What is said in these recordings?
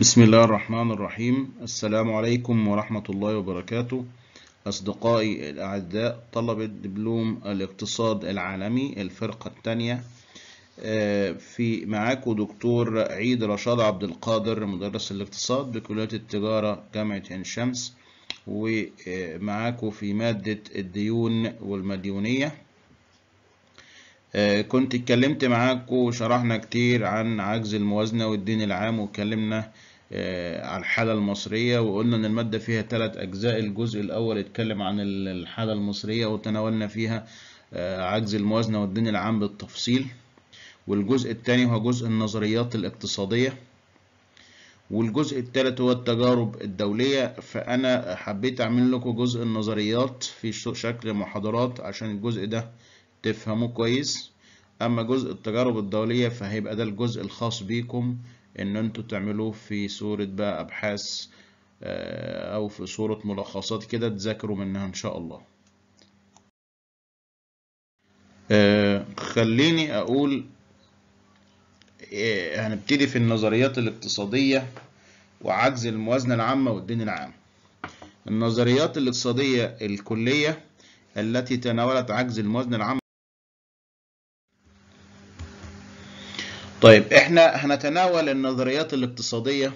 بسم الله الرحمن الرحيم السلام عليكم ورحمة الله وبركاته أصدقائي الأعداء طلبة دبلوم الاقتصاد العالمي الفرقة الثانية آه، في معاكم دكتور عيد رشاد عبد القادر مدرس الاقتصاد بكلية التجارة جامعة عين شمس ومعاكم في مادة الديون والمديونية آه، كنت اتكلمت معاكم وشرحنا كتير عن عجز الموازنة والدين العام واتكلمنا آه، على الحالة المصرية وقلنا إن المادة فيها ثلاث أجزاء الجزء الأول اتكلم عن الحالة المصرية وتناولنا فيها آه، عجز الموازنة والدين العام بالتفصيل والجزء الثاني هو جزء النظريات الاقتصادية والجزء الثالث هو التجارب الدولية فأنا حبيت أعمل لكم جزء النظريات في شكل محاضرات عشان الجزء ده تفهموه كويس أما جزء التجارب الدولية فهيبقى ده الجزء الخاص بيكم ان انتوا تعملوه في صورة بقى ابحاث آه، او في صورة ملخصات كده تذاكروا منها ان شاء الله آه، خليني اقول آه، هنبتدي في النظريات الاقتصادية وعجز الموازنة العامة والدين العام النظريات الاقتصادية الكلية التي تناولت عجز الموازنة العامة طيب احنا هنتناول النظريات الاقتصادية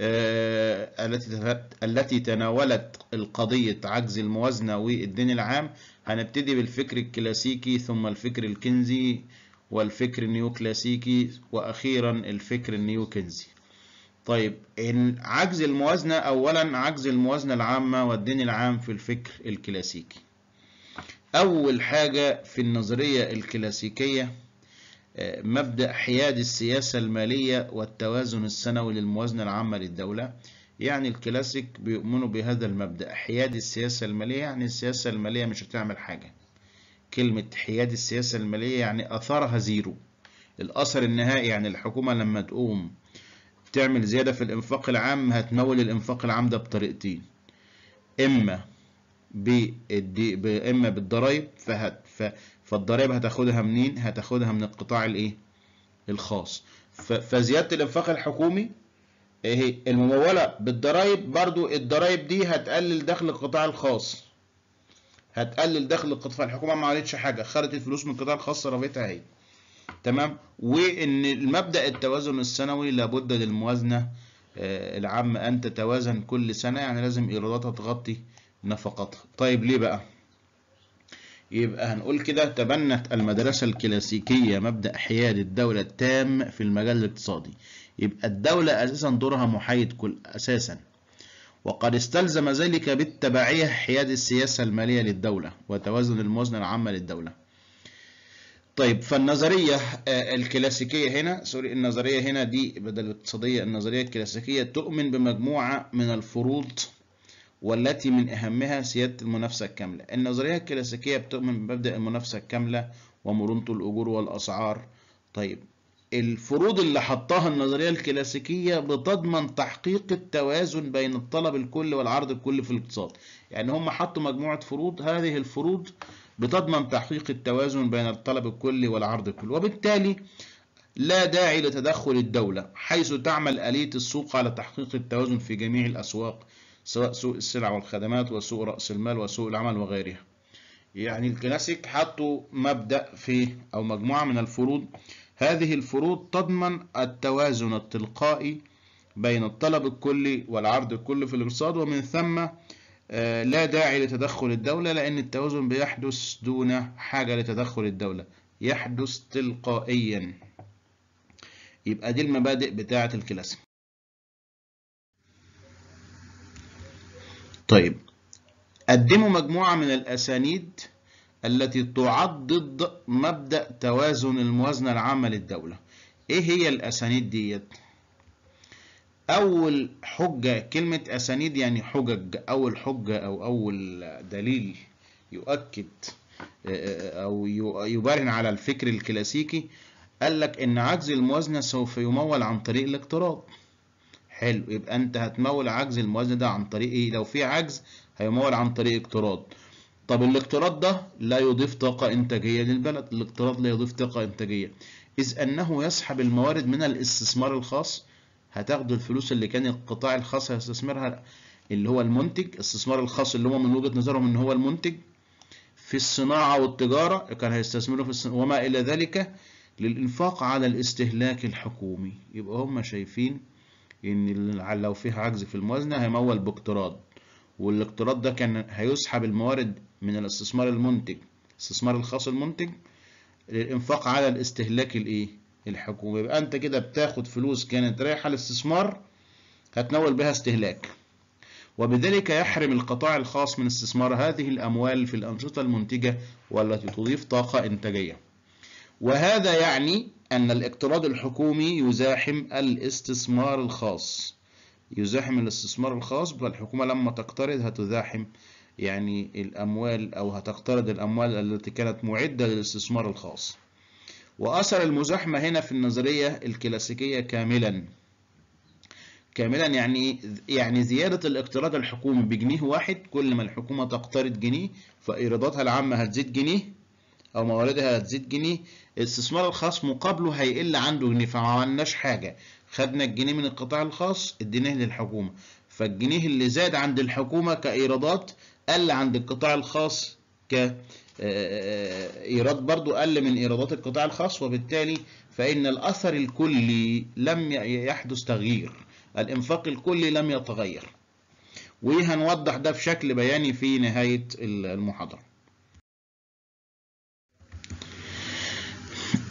آه، التي التي تناولت القضية عجز الموازنة والدين العام هنبتدي بالفكر الكلاسيكي ثم الفكر الكنزي والفكر النيوكلاسيكي وأخيرا الفكر النيوكنزي طيب عجز الموازنة أولا عجز الموازنة العامة والدين العام في الفكر الكلاسيكي أول حاجة في النظرية الكلاسيكية مبدأ حياد السياسة المالية والتوازن السنوي للموازنة العامة للدولة يعني الكلاسيك بيؤمنوا بهذا المبدأ حياد السياسة المالية يعني السياسة المالية مش هتعمل حاجة كلمة حياد السياسة المالية يعني أثرها زيرو الأثر النهائي يعني الحكومة لما تقوم تعمل زيادة في الإنفاق العام هتمول الإنفاق العام ده بطريقتين إما بالدي اما بالضرايب فهت فالضرايب هتاخدها منين هتاخدها من القطاع الايه الخاص فزياده الانفاق الحكومي اهي المموله بالضرايب برضو الضرايب دي هتقلل دخل القطاع الخاص هتقلل دخل القطاع الحكومه ما عملتش حاجه خدت الفلوس من القطاع الخاص صرفتها اهي تمام وان المبدا التوازن السنوي لابد للموازنه آه، العامه ان تتوازن كل سنه يعني لازم ايراداتها تغطي نفقتها طيب ليه بقى يبقى هنقول كده تبنت المدرسة الكلاسيكية مبدأ حياد الدولة التام في المجال الاقتصادي يبقى الدولة أساسا دورها محايد كل أساسا وقد استلزم ذلك بالتبعية حياد السياسة المالية للدولة وتوازن الموازنة العامة للدولة طيب فالنظرية آه، الكلاسيكية هنا سوري النظرية هنا دي بدل الاقتصادية النظرية الكلاسيكية تؤمن بمجموعة من الفروض والتي من أهمها سيادة المنافسة الكاملة النظرية الكلاسيكية بتؤمن بمبدأ المنافسة الكاملة ومرونة الأجور والأسعار طيب الفروض اللي حطاها النظرية الكلاسيكية بتضمن تحقيق التوازن بين الطلب الكلي والعرض الكلي في الاقتصاد يعني هم حطوا مجموعة فروض هذه الفروض بتضمن تحقيق التوازن بين الطلب الكلي والعرض الكلي وبالتالي لا داعي لتدخل الدولة حيث تعمل آلية السوق على تحقيق التوازن في جميع الأسواق سواء سوق السلع والخدمات وسوق رأس المال وسوق العمل وغيرها يعني الكلاسيك حطوا مبدأ في أو مجموعة من الفروض هذه الفروض تضمن التوازن التلقائي بين الطلب الكلي والعرض الكلي في الاقتصاد ومن ثم آه، لا داعي لتدخل الدولة لأن التوازن بيحدث دون حاجة لتدخل الدولة يحدث تلقائيا يبقى دي المبادئ بتاعة الكلاسيك طيب قدموا مجموعة من الأسانيد التي تعض ضد مبدأ توازن الموازنة العامة للدولة إيه هي الأسانيد ديت؟ أول حجة كلمة أسانيد يعني حجج أول حجة أو أول دليل يؤكد آه، آه، أو يبرهن على الفكر الكلاسيكي قال لك إن عجز الموازنة سوف يمول عن طريق الاقتراض حلو يبقى انت هتمول عجز الموازنه ده عن طريق ايه لو في عجز هيمول عن طريق اقتراض طب الاقتراض ده لا يضيف طاقه انتاجيه للبلد الاقتراض لا يضيف طاقه انتاجيه اذ انه يسحب الموارد من الاستثمار الخاص هتاخدوا الفلوس اللي كان القطاع الخاص هيستثمرها اللي هو المنتج الاستثمار الخاص اللي هم من وجهه نظرهم ان هو المنتج في الصناعه والتجاره كان هيستثمروا في الصناعة وما الى ذلك للانفاق على الاستهلاك الحكومي يبقى هم شايفين ان لو فيه عجز في الموازنه هيمول باقتراض والاقتراض ده كان هيسحب الموارد من الاستثمار المنتج الاستثمار الخاص المنتج للانفاق على الاستهلاك الايه الحكومي يبقى انت كده بتاخد فلوس كانت رايحه للاستثمار هتنول بها استهلاك وبذلك يحرم القطاع الخاص من استثمار هذه الأموال في الأنشطة المنتجة والتي تضيف طاقة إنتاجية وهذا يعني أن الاقتراض الحكومي يزاحم الاستثمار الخاص يزاحم الاستثمار الخاص فالحكومة لما تقترض هتزاحم يعني الأموال أو هتقترض الأموال التي كانت معدة للاستثمار الخاص وأثر المزاحمة هنا في النظرية الكلاسيكية كاملا كاملا يعني يعني زيادة الاقتراض الحكومي بجنيه واحد كل ما الحكومة تقترض جنيه فإيراداتها العامة هتزيد جنيه أو مواردها هتزيد جنيه الاستثمار الخاص مقابله هيقل عنده جنيه فما عملناش حاجة خدنا الجنيه من القطاع الخاص اديناه للحكومة فالجنيه اللي زاد عند الحكومة كإيرادات قل عند القطاع الخاص ك آه، آه، آه، ايراد برضو قل من ايرادات القطاع الخاص وبالتالي فان الاثر الكلي لم يحدث تغيير الانفاق الكلي لم يتغير وهنوضح ده بشكل بياني في نهايه المحاضره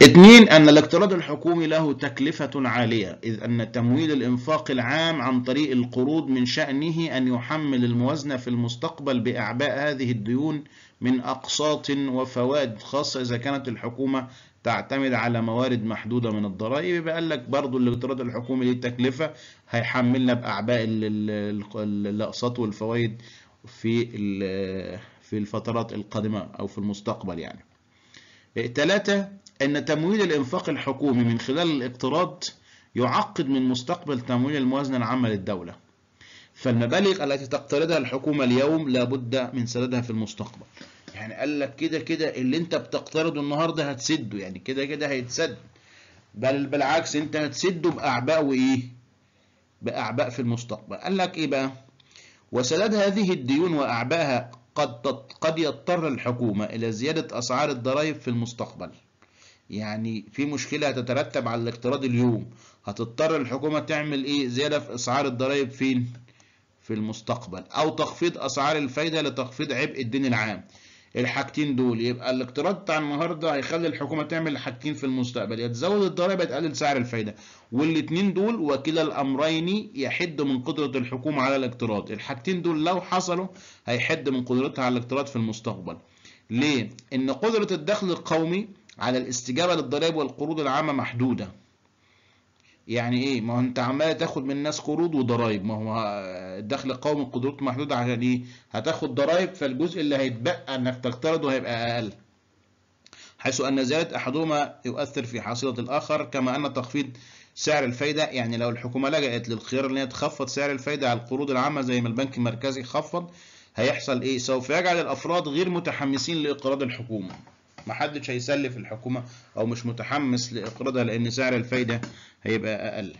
اثنين أن الاقتراض الحكومي له تكلفة عالية إذ أن تمويل الإنفاق العام عن طريق القروض من شأنه أن يحمل الموازنة في المستقبل بأعباء هذه الديون من أقساط وفوائد خاصة إذا كانت الحكومة تعتمد على موارد محدودة من الضرائب يبقى قال لك برضه الاقتراض الحكومي له تكلفة هيحملنا بأعباء الأقساط والفوائد في في الفترات القادمة أو في المستقبل يعني. ثلاثة أن تمويل الإنفاق الحكومي من خلال الاقتراض يعقد من مستقبل تمويل الموازنة العامة للدولة فالمبالغ التي تقترضها الحكومة اليوم لابد من سدادها في المستقبل يعني قال لك كده كده اللي انت بتقترضه النهارده هتسده يعني كده كده هيتسد بل بالعكس انت هتسده باعباء وايه باعباء في المستقبل قال لك ايه بقى وسداد هذه الديون واعبائها قد قد يضطر الحكومه الى زياده اسعار الضرائب في المستقبل يعني في مشكلة هتترتب على الاقتراض اليوم هتضطر الحكومة تعمل ايه زيادة في اسعار الضرائب فين في المستقبل او تخفيض اسعار الفايدة لتخفيض عبء الدين العام الحاجتين دول يبقى الاقتراض بتاع النهارده هيخلي الحكومه تعمل حاجتين في المستقبل يا تزود الضرائب يا تقلل سعر الفايده والاثنين دول وكلا الامرين يحد من قدره الحكومه على الاقتراض الحاجتين دول لو حصلوا هيحد من قدرتها على الاقتراض في المستقبل ليه ان قدره الدخل القومي على الاستجابة للضرائب والقروض العامة محدودة يعني ايه ما هو انت عمال تاخد من الناس قروض وضرايب ما هو الدخل القومي قدرته محدودة عشان ايه هتاخد ضرايب فالجزء اللي هيتبقى انك تقترضه هيبقى اقل حيث ان زيادة احدهما يؤثر في حصيلة الاخر كما ان تخفيض سعر الفايدة يعني لو الحكومة لجأت للخيار ان هي تخفض سعر الفايدة على القروض العامة زي ما البنك المركزي خفض هيحصل ايه سوف يجعل الافراد غير متحمسين لاقراض الحكومة ما حدش هيسلف الحكومة أو مش متحمس لإقراضها لأن سعر الفايدة هيبقى أقل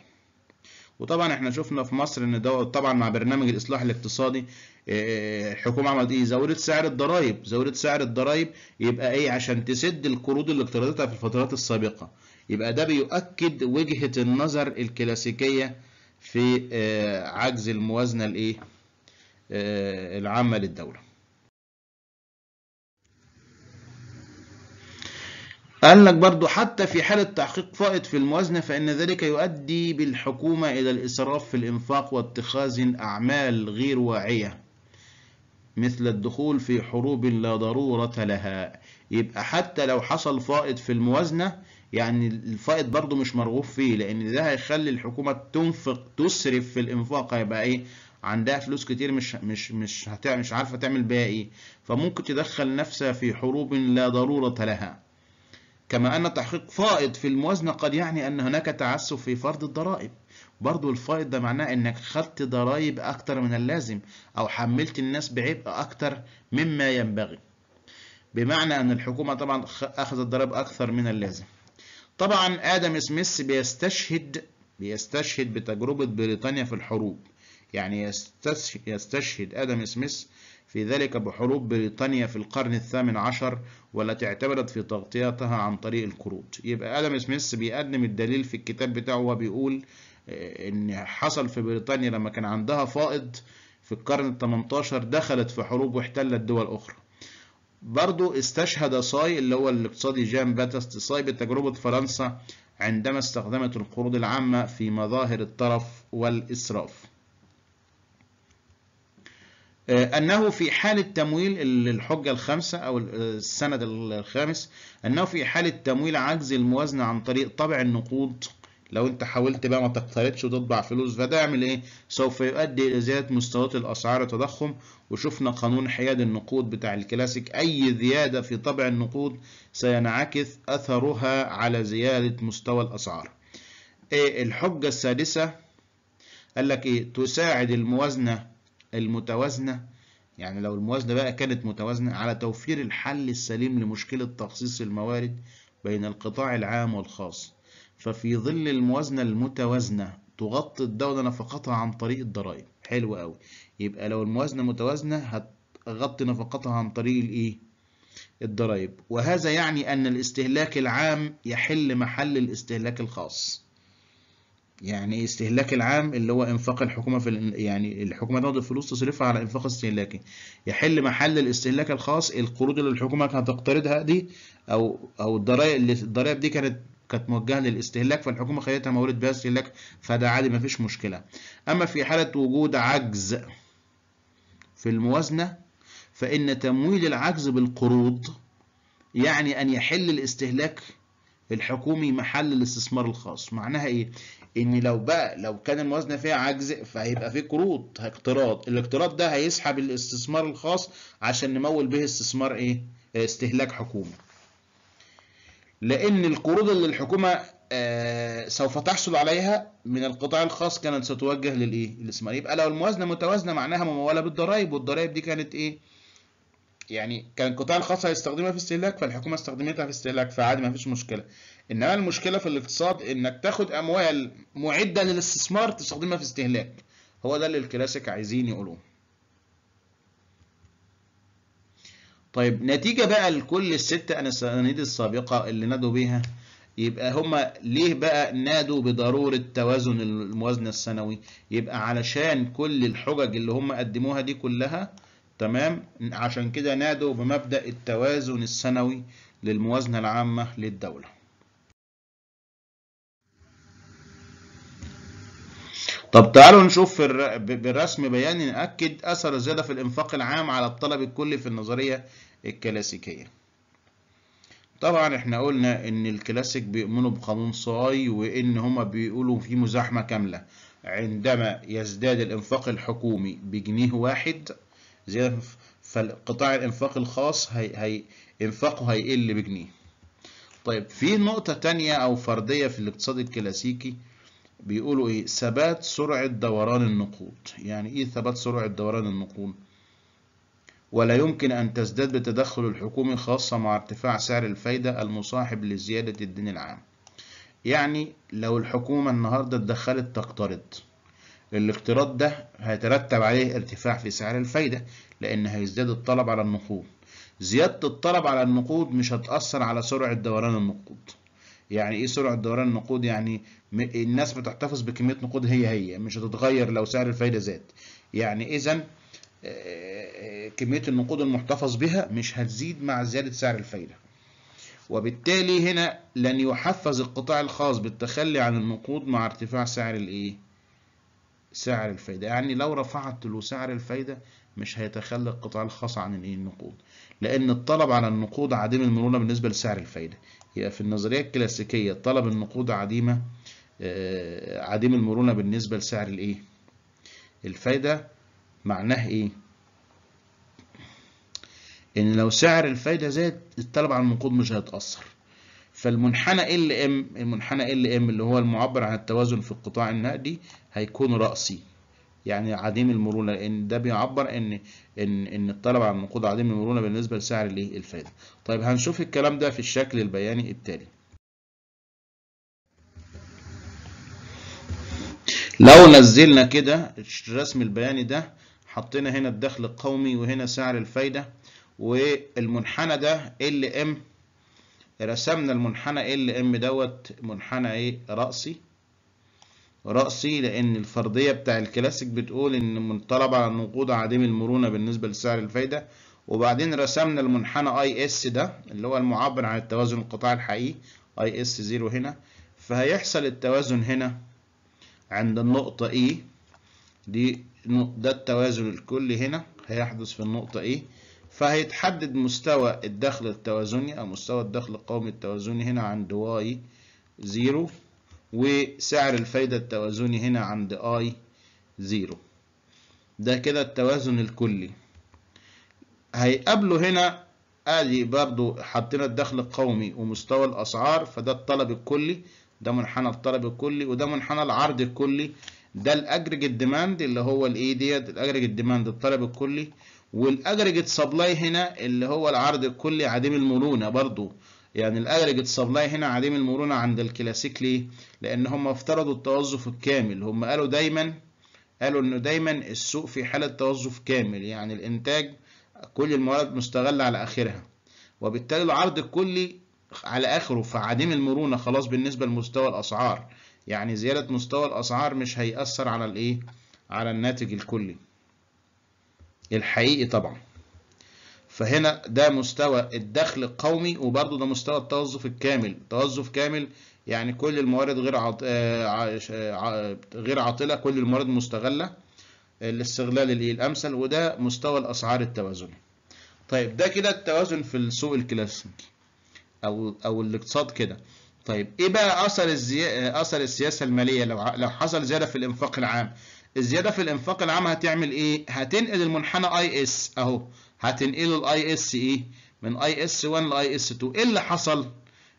وطبعا احنا شفنا في مصر ان ده طبعا مع برنامج الاصلاح الاقتصادي الحكومه آه، عملت ايه زودت سعر الضرايب زودت سعر الضرايب يبقى ايه عشان تسد القروض اللي اقترضتها في الفترات السابقه يبقى ده بيؤكد وجهه النظر الكلاسيكيه في آه، عجز الموازنه الايه آه، العامه للدوله قال لك برضو حتى في حالة تحقيق فائض في الموازنة فإن ذلك يؤدي بالحكومة إلى الإسراف في الإنفاق واتخاذ أعمال غير واعية مثل الدخول في حروب لا ضرورة لها يبقى حتى لو حصل فائض في الموازنة يعني الفائض برضو مش مرغوب فيه لأن ده هيخلي الحكومة تنفق تسرف في الإنفاق هيبقى إيه عندها فلوس كتير مش مش مش هتعمل مش عارفة تعمل بيها إيه فممكن تدخل نفسها في حروب لا ضرورة لها كما أن تحقيق فائض في الموازنة قد يعني أن هناك تعسف في فرض الضرائب برضو الفائض ده معناه انك خدت ضرائب اكتر من اللازم او حملت الناس بعبء اكتر مما ينبغي بمعنى ان الحكومة طبعا اخذت ضرائب اكثر من اللازم طبعا ادم سميث بيستشهد بيستشهد بتجربة بريطانيا في الحروب يعني يستشهد ادم سميث في ذلك بحروب بريطانيا في القرن الثامن عشر والتي اعتمدت في تغطيتها عن طريق القروض يبقى آدم سميث بيقدم الدليل في الكتاب بتاعه وبيقول آه، إن حصل في بريطانيا لما كان عندها فائض في القرن ال 18 دخلت في حروب واحتلت دول أخرى برضو استشهد صاي اللي هو الاقتصادي جان باتست صاي بتجربة فرنسا عندما استخدمت القروض العامة في مظاهر الترف والإسراف آه، أنه في حال التمويل الحجة الخامسة أو السند الخامس أنه في حال التمويل عجز الموازنة عن طريق طبع النقود لو أنت حاولت بقى ما تقترضش وتطبع فلوس فده يعمل إيه؟ سوف يؤدي إلى زيادة مستويات الأسعار التضخم وشفنا قانون حياد النقود بتاع الكلاسيك أي زيادة في طبع النقود سينعكس أثرها على زيادة مستوى الأسعار. إيه الحجة السادسة قال لك إيه؟ تساعد الموازنة المتوازنة يعني لو الموازنة بقى كانت متوازنة على توفير الحل السليم لمشكلة تخصيص الموارد بين القطاع العام والخاص ففي ظل الموازنة المتوازنة تغطي الدولة نفقاتها عن طريق الضرائب حلو قوي يبقى لو الموازنة متوازنة هتغطي نفقاتها عن طريق الايه الضرائب وهذا يعني ان الاستهلاك العام يحل محل الاستهلاك الخاص يعني إيه، استهلاك العام اللي هو انفاق الحكومه في يعني الحكومه تاخد الفلوس تصرفها على انفاق استهلاكي يحل محل الاستهلاك الخاص القروض اللي الحكومه كانت هتقترضها دي او او الضرائب اللي الضرائب دي كانت كانت موجهه للاستهلاك فالحكومه خليتها مورد بها استهلاك فده عادي مفيش مشكله اما في حاله وجود عجز في الموازنه فان تمويل العجز بالقروض يعني ان يحل الاستهلاك الحكومي محل الاستثمار الخاص معناها ايه ان لو بقى لو كان الموازنه فيها عجز فهيبقى في قروض اقتراض الاقتراض ده هيسحب الاستثمار الخاص عشان نمول به استثمار ايه استهلاك حكومه لان القروض اللي الحكومه آه سوف تحصل عليها من القطاع الخاص كانت ستوجه للايه الاستثمار يبقى لو الموازنه متوازنه معناها مموله بالضرائب والضرائب دي كانت ايه يعني كان القطاع الخاص هيستخدمها في استهلاك فالحكومه استخدمتها في استهلاك فعادي ما فيش مشكله انما المشكله في الاقتصاد انك تاخد اموال معده للاستثمار تستخدمها في استهلاك هو ده اللي الكلاسيك عايزين يقولوه طيب نتيجه بقى لكل الست اسانيد السابقه اللي نادوا بيها يبقى هما ليه بقى نادوا بضرورة توازن الموازنة السنوي يبقى علشان كل الحجج اللي هما قدموها دي كلها تمام عشان كده نادوا بمبدأ التوازن السنوي للموازنة العامة للدولة طب تعالوا نشوف في بالرسم بيان نأكد أثر الزيادة في الإنفاق العام على الطلب الكلي في النظرية الكلاسيكية. طبعا احنا قلنا إن الكلاسيك بيؤمنوا بقانون صاي وإن هما بيقولوا في مزاحمة كاملة عندما يزداد الإنفاق الحكومي بجنيه واحد زياده فالقطاع الانفاق الخاص هي هي انفاقه هيقل بجنيه طيب في نقطه تانية او فرديه في الاقتصاد الكلاسيكي بيقولوا ايه ثبات سرعه دوران النقود يعني ايه ثبات سرعه دوران النقود ولا يمكن أن تزداد بتدخل الحكومة خاصة مع ارتفاع سعر الفايدة المصاحب لزيادة الدين العام يعني لو الحكومة النهاردة اتدخلت تقترض الاقتراض ده هيترتب عليه ارتفاع في سعر الفايدة لأن هيزداد الطلب على النقود زيادة الطلب على النقود مش هتأثر على سرعة دوران النقود يعني ايه سرعة دوران النقود يعني الناس بتحتفظ بكمية نقود هي هي مش هتتغير لو سعر الفايدة زاد يعني إذا آه، آه، كمية النقود المحتفظ بها مش هتزيد مع زيادة سعر الفايدة وبالتالي هنا لن يحفز القطاع الخاص بالتخلي عن النقود مع ارتفاع سعر الايه سعر الفايدة يعني لو رفعت له سعر الفايدة مش هيتخلى القطاع الخاص عن النقود لأن الطلب على النقود عديم المرونة بالنسبة لسعر الفايدة يبقى في النظرية الكلاسيكية طلب النقود عديمة آه، عديم المرونة بالنسبة لسعر الإيه؟ الفايدة معناه إيه؟ إن لو سعر الفايدة زاد الطلب على النقود مش هيتأثر فالمنحنى ال ام المنحنى ال ام اللي هو المعبر عن التوازن في القطاع النقدي هيكون رأسي يعني عديم المرونه لان ده بيعبر ان ان ان الطلب على النقود عديم المرونه بالنسبه لسعر الفائده. طيب هنشوف الكلام ده في الشكل البياني التالي. لو نزلنا كده الرسم البياني ده حطينا هنا الدخل القومي وهنا سعر الفايده والمنحنى ده ال ام رسمنا المنحنى ال ام دوت منحنى ايه رأسي رأسي لأن الفرضية بتاع الكلاسيك بتقول إن منطلب على النقود عديم المرونة بالنسبة لسعر الفايدة وبعدين رسمنا المنحنى اي اس ده اللي هو المعبر عن التوازن القطاع الحقيقي اي اس زيرو هنا فهيحصل التوازن هنا عند النقطة E دي ده التوازن الكلي هنا هيحدث في النقطة E فهيتحدد مستوى الدخل التوازني أو مستوى الدخل القومي التوازني هنا عند واي زيرو وسعر الفايدة التوازني هنا عند اي زيرو ده كده التوازن الكلي هيقابله هنا ادي برضو حطينا الدخل القومي ومستوى الاسعار فده الطلب الكلي ده منحنى الطلب الكلي وده منحنى العرض الكلي ده الاجريجيت ديماند اللي هو الايه ديت الاجريجيت ديماند الطلب الكلي والاجريجيت سبلاي هنا اللي هو العرض الكلي عديم المرونه برضو يعني الاجريجيت سبلاي هنا عديم المرونه عند الكلاسيك ليه لان هم افترضوا التوظف الكامل هم قالوا دايما قالوا انه دايما السوق في حاله توظف كامل يعني الانتاج كل الموارد مستغله على اخرها وبالتالي العرض الكلي على اخره فعديم المرونه خلاص بالنسبه لمستوى الاسعار يعني زياده مستوى الاسعار مش هيأثر على الايه على الناتج الكلي الحقيقي طبعا فهنا ده مستوى الدخل القومي وبرضه ده مستوى التوظف الكامل توظف كامل يعني كل الموارد غير عط... آه، آه، غير عاطله كل الموارد مستغله الاستغلال آه، الامثل وده مستوى الاسعار التوازني طيب ده كده التوازن في السوق الكلاسيكي او او الاقتصاد كده طيب ايه بقى اثر الزي... اثر السياسه الماليه لو لو حصل زياده في الانفاق العام الزياده في الانفاق العام هتعمل ايه هتنقل المنحنى اي اس اهو هتنقله الاي اس ايه من اي اس 1 لاي اس 2 ايه اللي حصل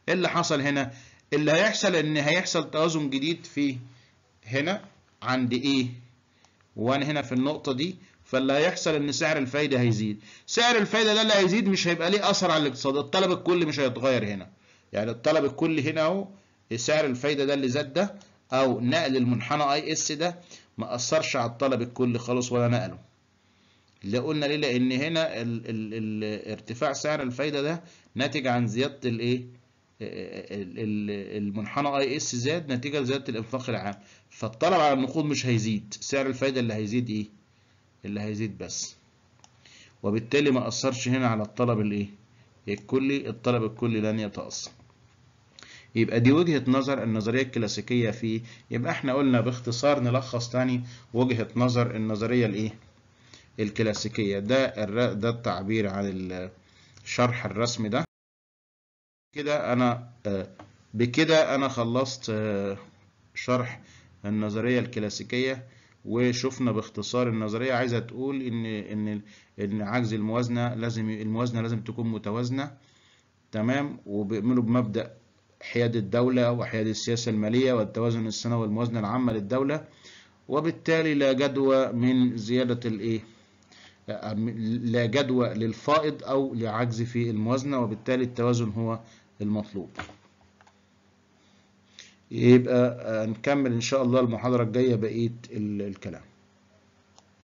ايه اللي حصل هنا اللي هيحصل ان هيحصل توازن جديد في هنا عند ايه 1 هنا في النقطه دي فاللي هيحصل ان سعر الفايده هيزيد سعر الفايده ده اللي هيزيد مش هيبقى ليه اثر على الاقتصاد الطلب الكلي مش هيتغير هنا يعني الطلب الكلي هنا اهو سعر الفايده ده اللي زاد ده او نقل المنحنى اي اس ده ما أثرش على الطلب الكلي خالص ولا نقله اللي قلنا ليه لأن هنا ال ال ال ارتفاع سعر الفايدة ده ناتج عن زيادة الايه المنحنى اي اس زاد نتيجة لزيادة الإنفاق العام فالطلب على النقود مش هيزيد سعر الفايدة اللي هيزيد ايه اللي هيزيد بس وبالتالي ما أثرش هنا على الطلب الايه الكلي الطلب الكلي لن يتأثر يبقى دي وجهة نظر النظرية الكلاسيكية فيه يبقى احنا قلنا باختصار نلخص تاني وجهة نظر النظرية الايه الكلاسيكية ده ده التعبير عن الشرح الرسمي ده كده انا آه، بكده انا خلصت آه، شرح النظرية الكلاسيكية وشفنا باختصار النظرية عايزة تقول ان ان ان عجز الموازنة لازم الموازنة لازم تكون متوازنة تمام وبيعملوا بمبدأ حياد الدولة وحياد السياسة المالية والتوازن السنوي والموازنة العامة للدولة وبالتالي لا جدوى من زيادة الايه لا جدوى للفائض او لعجز في الموازنة وبالتالي التوازن هو المطلوب يبقى نكمل ان شاء الله المحاضرة الجاية بقية الكلام